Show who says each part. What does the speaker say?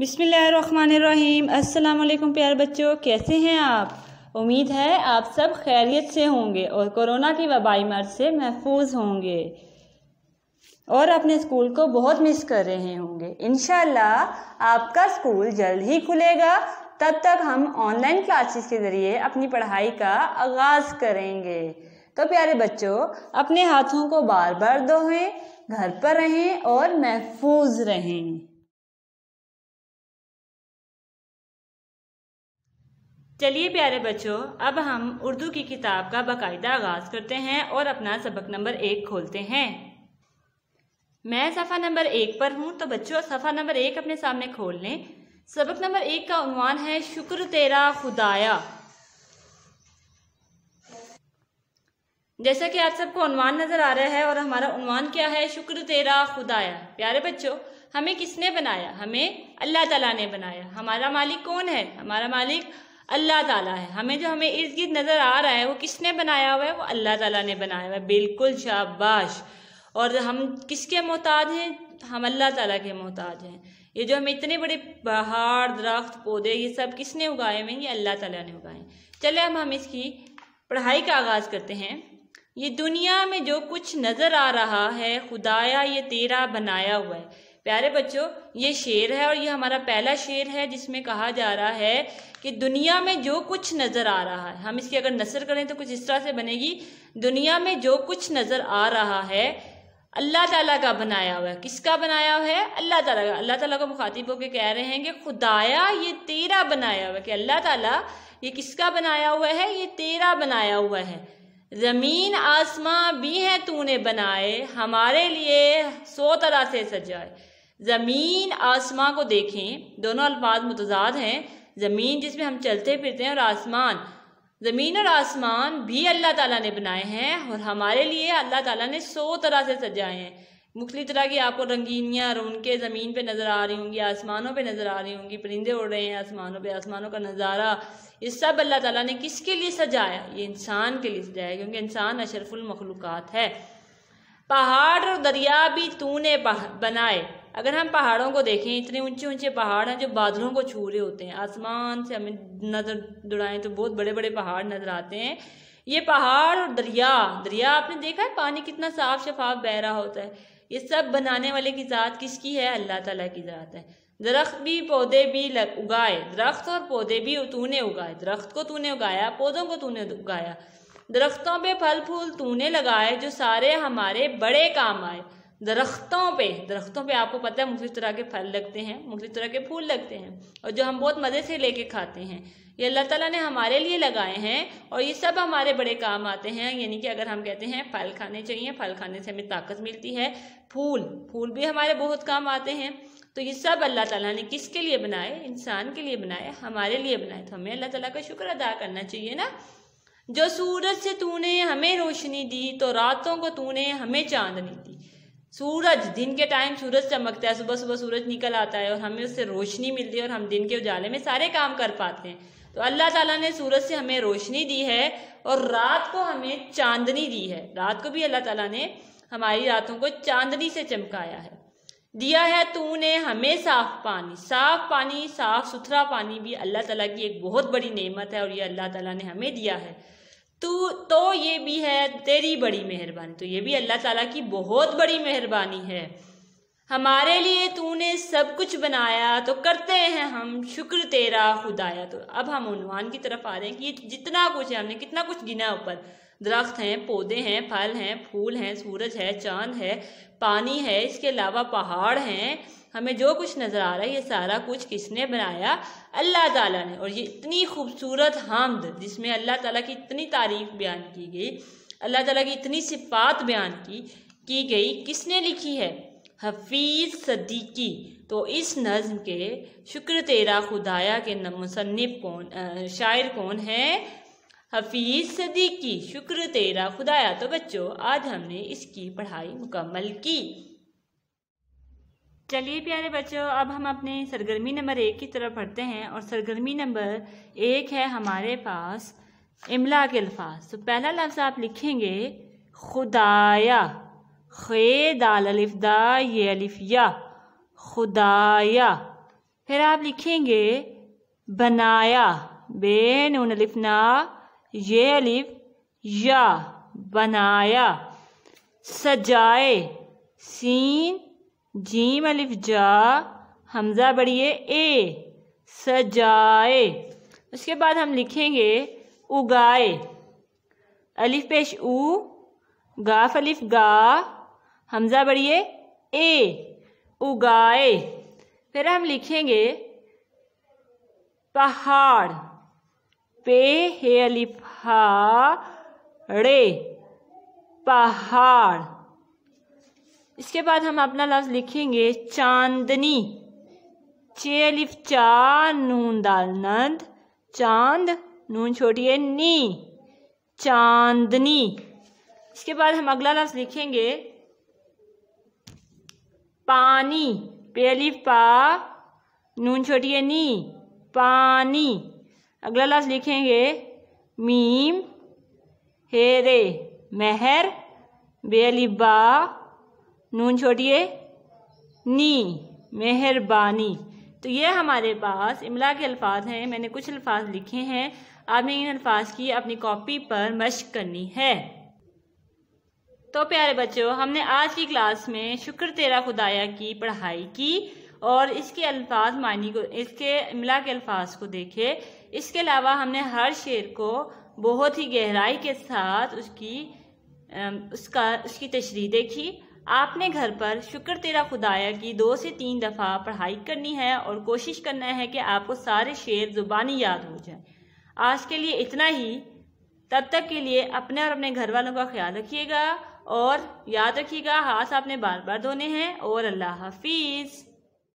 Speaker 1: बिसमीम अस्सलाम प्यारे बच्चों कैसे हैं आप उम्मीद है आप सब खैरियत से होंगे और कोरोना की वबाई मर्ज से महफूज होंगे और अपने स्कूल को बहुत मिस कर रहे होंगे इन आपका स्कूल जल्द ही खुलेगा तब तक हम ऑनलाइन क्लासेस के ज़रिए अपनी पढ़ाई का आगाज़ करेंगे तो प्यारे बच्चों अपने हाथों को बार बार धोएं घर पर रहें और महफूज रहें चलिए प्यारे बच्चों अब हम उर्दू की किताब का बाकायदा आगाज करते हैं और अपना सबक नंबर एक खोलते हैं मैं सफ़ा नंबर एक पर हूँ तो बच्चों सफ़ा नंबर एक अपने सामने खोल लें सबक नंबर एक का उनवान है शुक्र तेरा खुदाया जैसा कि आप सबको अनवान नज़र आ रहा है और हमारा अनवान क्या है शुक्र तेरा खुदाया प्यारे बच्चों हमें किसने बनाया हमें अल्लाह ताला ने बनाया हमारा मालिक कौन है हमारा मालिक अल्लाह ताला है हमें जो हमें इर्द गिर्द नज़र आ रहा है वो किसने बनाया हुआ है वो अल्लाह ताला ने बनाया हुआ है बिल्कुल शाबाश और हम किसके मोहताज हैं हम अल्लाह ताला के मोहताज हैं ये जो हमें इतने बड़े पहाड़ दरख्त पौधे ये सब किसने उगाए हुए हैं ये अल्लाह ताला ने उगाए हैं चले हम हम इसकी पढ़ाई का आगाज़ करते हैं ये दुनिया में जो कुछ नज़र आ रहा है खुदाया ये तेरा बनाया हुआ है प्यारे बच्चों ये शेर है और ये हमारा पहला शेर है जिसमें कहा जा रहा है कि दुनिया में जो कुछ नज़र आ रहा है हम इसकी अगर नसर करें तो कुछ इस तरह से बनेगी दुनिया में जो कुछ नज़र आ रहा है अल्लाह ताला का बनाया हुआ है किसका बनाया हुआ है अल्लाह ताला का अल्लाह ताला को मुखातिब होकर कह रहे हैं कि खुदाया ये तेरा बनाया हुआ है कि अल्लाह ताला ये किसका बनाया हुआ है ये तेरा बनाया हुआ है ज़मीन आसमां भी है तूने बनाए हमारे लिए सौ तरह से सजाए ज़मीन आसमां को देखें दोनों अल्फाज मतजाद हैं ज़मीन जिसमें हम चलते फिरते हैं और आसमान ज़मीन और आसमान भी अल्लाह ताला ने बनाए हैं और हमारे लिए अल्लाह ताला ने सौ तरह से सजाए हैं मुख्तु तरह की आपको रंगीनियाँ उनके ज़मीन पे नज़र आ रही होंगी आसमानों पे नज़र आ रही होंगी परिंदे उड़ रहे हैं आसमानों पे आसमानों का नज़ारा ये सब अल्लाह ताला ने किसके लिए सजाया ये इंसान के लिए सजाया क्योंकि इंसान अशरफुलमखलूक़ात है पहाड़ और दरिया भी तूने बनाए अगर हम पहाड़ों को देखें इतने ऊंचे ऊंचे पहाड़ हैं जो बादलों को छू रहे होते हैं आसमान से हमें नज़र दुड़ाएं तो बहुत बड़े बड़े पहाड़ नज़र आते हैं ये पहाड़ और दरिया दरिया आपने देखा है पानी कितना साफ शफाफ बह रहा होता है ये सब बनाने वाले की ज़ात किसकी है अल्लाह ताला की ज़ात है दरख्त भी पौधे भी उगाए दरख्त और पौधे भी तूने उगाए दरख्त को तूने उगाया पौधों को तूने उगाया दरख्तों पे फल फूल तूने लगाए जो सारे हमारे बड़े काम आए दरख्तों पे दरख्तों पे आपको पता है मुख्तु तरह के फल लगते हैं मुख्तु तरह के फूल लगते हैं और जो हम बहुत मज़े से लेके खाते हैं ये अल्लाह ताला ने हमारे लिए लगाए हैं और ये सब हमारे बड़े काम आते हैं यानी कि अगर हम कहते हैं फल खाने चाहिए फल खाने से हमें ताकत मिलती है फूल फूल भी हमारे बहुत काम आते हैं तो ये सब अल्लाह ताला ने किसके लिए बनाए इंसान के लिए बनाए हमारे लिए बनाए तो हमें अल्लाह ताला का शुक्र अदा करना चाहिए ना जो सूरज से तूने हमें रोशनी दी तो रातों को तूने हमें चांदनी दी सूरज दिन के टाइम सूरज चमकता है सुबह सुबह सूरज निकल आता है और हमें उससे रोशनी मिलती है और हम दिन के उजाले में सारे काम कर पाते हैं तो अल्लाह ताला ने सूरज से हमें रोशनी दी है और रात को हमें चांदनी दी है रात को भी अल्लाह ताला ने हमारी रातों को चांदनी से चमकाया है दिया है तूने हमें साफ पानी साफ पानी साफ सुथरा पानी भी अल्लाह तला की एक बहुत बड़ी नियमत है और ये अल्लाह तला ने हमें दिया है तो तो ये भी है तेरी बड़ी मेहरबानी तो ये भी अल्लाह ताला की बहुत बड़ी मेहरबानी है हमारे लिए तूने सब कुछ बनाया तो करते हैं हम शुक्र तेरा खुदाया तो अब हम उनवान की तरफ आ रहे हैं कि ये जितना कुछ है हमने कितना कुछ गिना ऊपर दरख्त हैं पौधे हैं फल हैं फूल हैं सूरज है चांद है पानी है इसके अलावा पहाड़ हैं हमें जो कुछ नज़र आ रहा है ये सारा कुछ किसने बनाया अल्लाह ताला ने और ये इतनी खूबसूरत हमद जिसमें अल्लाह ताला की इतनी तारीफ बयान की गई अल्लाह ताला की इतनी सिफात बयान की की गई किसने लिखी है हफीज़ सदीकी तो इस नज़म के शुक्र तेरा खुदाया के मुसनफ़ कौन शायर कौन है हफीज़ सदीकी शुक्र तेरा खुदाया तो बच्चों आज हमने इसकी पढ़ाई मुकम्मल की चलिए प्यारे बच्चों अब हम अपने सरगर्मी नंबर एक की तरफ पढ़ते हैं और सरगर्मी नंबर एक है हमारे पास इमला के अल्फाज तो पहला लफ्ज़ आप लिखेंगे खुदाया खे दाल अलिफदा ये अलिफिया खुदाया फिर आप लिखेंगे बनाया बेन उन अलिफना ये अलिफ या बनाया सजाए सीन जीम अलिफ जा हमज़ा बढ़िए ए सजाए उसके बाद हम लिखेंगे उगाए अलिफ पेश उ गाफ अलिफ गा हमज़ा बढ़िए ए उगाए फिर हम लिखेंगे पहाड़ पे हे अलिफा रे पहाड़ इसके बाद हम अपना लफ्ज लिखेंगे चांदनी चे अलिफ चा नून दाल नंद चांद नून छोटी है नी चांदनी इसके बाद हम अगला लफ्ज लिखेंगे पानी पे अलिफ पा नून छोटी है नी पानी अगला लफ्ज लिखेंगे मीम हेरे मेहर बेलिबा नून छोड़िए नी मेहरबानी तो ये हमारे पास इमला के अल्फाज हैं मैंने कुछ अल्फाज लिखे हैं आपने इन अल्फाज की अपनी कॉपी पर मश्क करनी है तो प्यारे बच्चों हमने आज की क्लास में शुक्र तेरा खुदाया की पढ़ाई की और इसके अल्फाज मानी को इसके इमला के अल्फाज को देखे इसके अलावा हमने हर शेर को बहुत ही गहराई के साथ उसकी उसका उसकी तशरी देखी आपने घर पर शुक्र तेरा खुदाया की दो से तीन दफ़ा पढ़ाई करनी है और कोशिश करना है कि आपको सारे शेर ज़ुबानी याद हो जाए आज के लिए इतना ही तब तक के लिए अपने और अपने घर वालों का ख्याल रखिएगा और याद रखिएगा हाथ आपने बार बार धोने हैं और अल्लाह हाफिज़